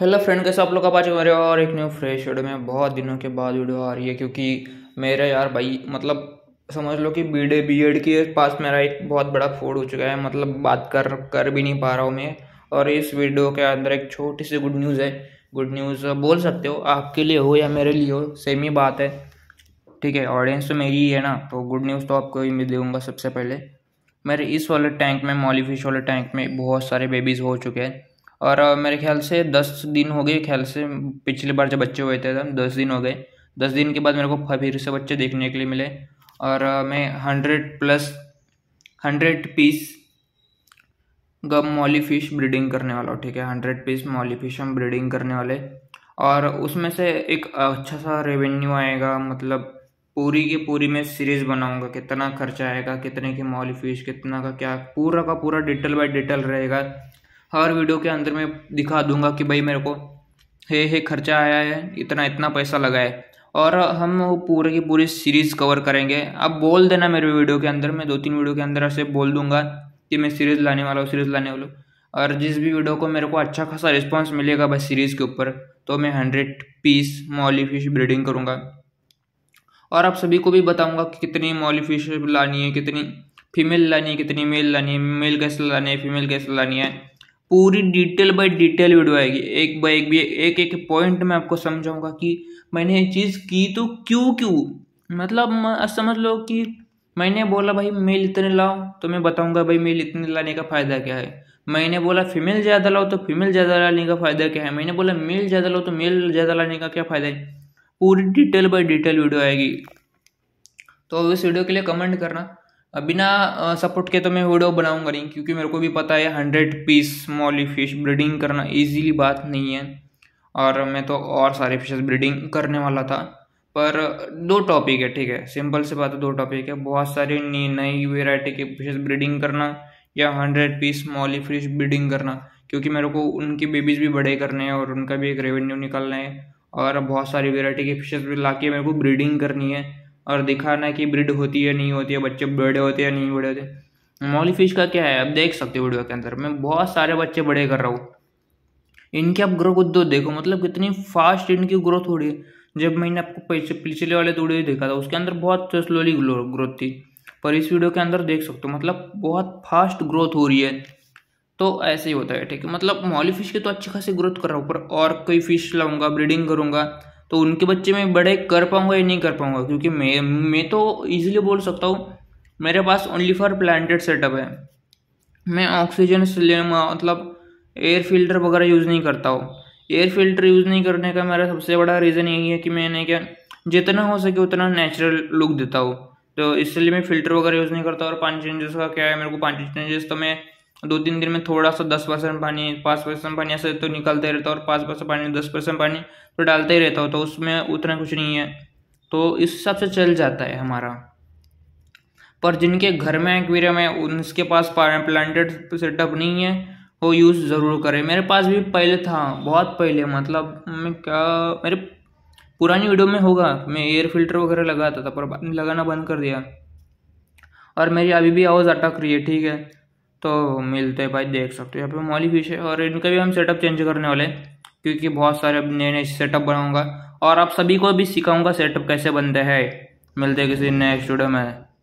hello friend कैसे आप लोग का पाच हमारे और एक न्यू फ्रेश वीडियो में बहुत दिनों के बाद वीडियो आ रही है क्योंकि मेरे यार भाई मतलब समझ लो कि बी डे बी एड के पास मेरा एक बहुत बड़ा फोड़ हो चुका है मतलब बात कर कर भी नहीं पा रहा हूँ मैं और इस वीडियो के अंदर एक छोटी सी गुड न्यूज़ है गुड न्यूज़ बोल सकते हो आपके लिए हो या मेरे लिए हो सेम ही बात है ठीक है ऑडियंस तो मेरी ही है ना तो गुड न्यूज़ तो आपको ही मैं दूँगा सबसे पहले मेरे इस वाले टैंक में मॉलीफिश वाले टैंक में बहुत सारे बेबीज़ हो चुके हैं और मेरे ख्याल से दस दिन हो गए ख्याल से पिछली बार जब बच्चे हुए थे दस दिन हो गए दस दिन के बाद मेरे को फिर से बच्चे देखने के लिए मिले और मैं हंड्रेड प्लस हंड्रेड पीस गम मॉली फिश ब्रीडिंग करने वाला हूँ ठीक है हंड्रेड पीस मॉली फिश हम ब्रीडिंग करने वाले और उसमें से एक अच्छा सा रेवेन्यू आएगा मतलब पूरी की पूरी मैं सीरीज़ बनाऊंगा कितना खर्चा आएगा कितने की मॉली फिश कितना का क्या पूरा का पूरा डिटेल बाय डिटेल रहेगा हर वीडियो के अंदर मैं दिखा दूंगा कि भाई मेरे को हे हे खर्चा आया है इतना इतना पैसा लगा है और हम वो पूरे की पूरी सीरीज़ कवर करेंगे अब बोल देना मेरे वीडियो के अंदर मैं दो तीन वीडियो के अंदर ऐसे बोल दूंगा कि मैं सीरीज़ लाने वाला हूँ सीरीज़ लाने वाला हूँ और जिस भी वीडियो को मेरे को अच्छा खासा रिस्पॉन्स मिलेगा बस सीरीज़ के ऊपर तो मैं hundred piece molly fish breeding करूँगा और आप सभी को भी बताऊँगा कि कितनी मॉली फिश लानी है कितनी फीमेल लानी है कितनी मेल लानी है मेल कैसे लानी है फीमेल कैसे लानी है पूरी डिटेल बाय डिटेल वीडियो आएगी एक बाय एक भी एक एक पॉइंट में आपको समझाऊंगा कि मैंने ये चीज़ की तो क्यों क्यों मतलब समझ लो कि मैंने बोला भाई मेल इतने लाओ तो मैं बताऊंगा भाई मेल इतने लाने का फ़ायदा क्या है मैंने बोला फीमेल ज़्यादा लाओ तो फीमेल ज़्यादा लाने का फ़ायदा क्या है मैंने बोला मेल ज़्यादा लाओ तो मेल ज़्यादा लाने का क्या फ़ायदा है पूरी डिटेल बाय डिटेल वीडियो आएगी तो इस वीडियो के लिए कमेंट करना बिना सपोर्ट के तो मैं वीडियो बनाऊंगा नहीं क्योंकि मेरे को भी पता है hundred piece molly fish breeding करना इजीली बात नहीं है और मैं तो और सारे फिश ब्रीडिंग करने वाला था पर दो टॉपिक है ठीक है सिंपल से बात है दो टॉपिक है बहुत सारी नई नई वेराइटी की फिश ब्रीडिंग करना या hundred piece molly fish breeding करना क्योंकि मेरे को उनके बेबीज़ भी बड़े करने हैं और उनका भी एक रेवेन्यू निकालना है और बहुत सारी वेराइटी के फिशेज भी ला के मेरे को ब्रीडिंग करनी है और दिखाना है कि ब्रिड होती है नहीं होती है बच्चे बड़े होते हैं नहीं बड़े होते मौली फिश का क्या है आप देख सकते हो वीडियो के अंदर मैं बहुत सारे बच्चे बड़े कर रहा हूँ इनकी आप ग्रोथ दो देखो मतलब कितनी फास्ट इनकी ग्रोथ हो रही है जब मैंने आपको पिछले वाले तोड़े देखा था उसके अंदर बहुत स्लोली ग्रोथ थी पर इस वीडियो के अंदर देख सकते हो मतलब बहुत फास्ट ग्रोथ हो रही है तो ऐसे ही होता है ठीक है मतलब मौली फिश की तो अच्छी खासी ग्रोथ कर रहा हूँ पर और कोई फिश लाऊंगा ब्रीडिंग करूँगा तो उनके बच्चे मैं बड़े कर पाऊँगा या नहीं कर पाऊँगा क्योंकि मैं मैं तो ईजिली बोल सकता हूँ मेरे पास ओनली फॉर प्लांटेड सेटअप है मैं ऑक्सीजन मतलब एयर फिल्टर वगैरह यूज़ नहीं करता हूँ एयर फिल्टर यूज़ नहीं करने का मेरा सबसे बड़ा रीज़न यही है कि मैंने क्या जितना हो सके उतना नेचुरल लुक देता हूँ तो इसलिए मैं फ़िल्टर वगैरह यूज़ नहीं करता और पानी चेंजेस का क्या है मेरे को पानी चेंजेस तो मैं दो तीन दिन में थोड़ा सा दस परसेंट पानी पाँच परसेंट पानी ऐसे तो निकलते ही रहता और पाँच परसेंट पानी दस परसेंट पानी तो डालते ही रहता हो तो उसमें उतना कुछ नहीं है तो इस हिसाब से चल जाता है हमारा पर जिनके घर में एक्वेरियम है उनके पास प्लांटेड सेटअप नहीं है वो यूज़ ज़रूर करें मेरे पास भी पहले था बहुत पहले मतलब मैं क्या मेरे पुरानी वीडियो में होगा मैं एयर फिल्टर वगैरह लगाता था पर लगाना बंद कर दिया और मेरी अभी भी आवाज़ अटक रही है ठीक है तो मिलते हैं भाई देख सकते हो यहाँ पे मॉली फिश है और इनका भी हम सेटअप चेंज करने वाले हैं क्योंकि बहुत सारे अब नए नए सेटअप बनाऊंगा और आप सभी को भी सिखाऊंगा सेटअप कैसे बनते हैं मिलते हैं किसी नए स्टूडियो में